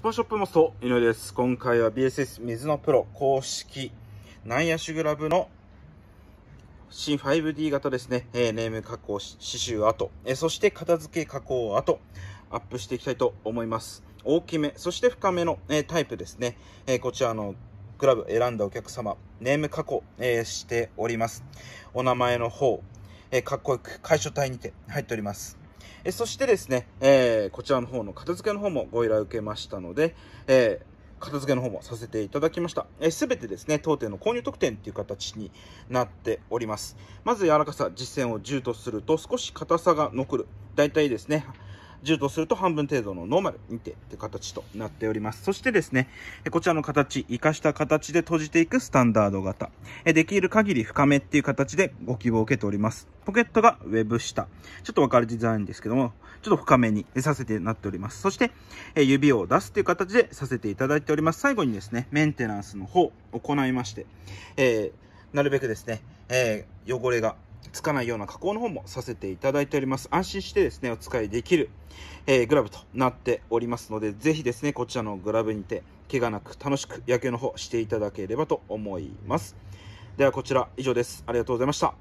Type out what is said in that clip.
スパショップモスト、井上です。今回は BSS 水のプロ公式ナイアシュグラブの新 5D 型ですね、えー、ネーム加工、刺繍跡、えー、そして片付け加工跡、アップしていきたいと思います。大きめ、そして深めの、えー、タイプですね、えこちらのグラブ選んだお客様、ネーム加工、えしております。お名前の方、えかっこよく解消体にて入っております。えそしてですね、えー、こちらの方の片付けの方もご依頼を受けましたので、えー、片付けの方もさせていただきました。す、え、べ、てですね、当店の購入特典という形になっております。まず柔らかさ、実践を10とすると少し硬さが残る。だいたいですね、10とすると半分程度のノーマルにてって形となっております。そしてですね、こちらの形、活かした形で閉じていくスタンダード型。できる限り深めっていう形でご希望を受けております。ポケットがウェブ下。ちょっと分かりづらいんですけども、ちょっと深めにさせてなっております。そして、指を出すという形でさせていただいております。最後にですね、メンテナンスの方、行いまして、えー、なるべくですね、えー、汚れがつかないような加工の方もさせていただいております。安心してですね、お使いできる、えー、グラブとなっておりますので、ぜひですね、こちらのグラブにて、怪我なく楽しく野球の方していただければと思います。ではこちら以上です。ありがとうございました。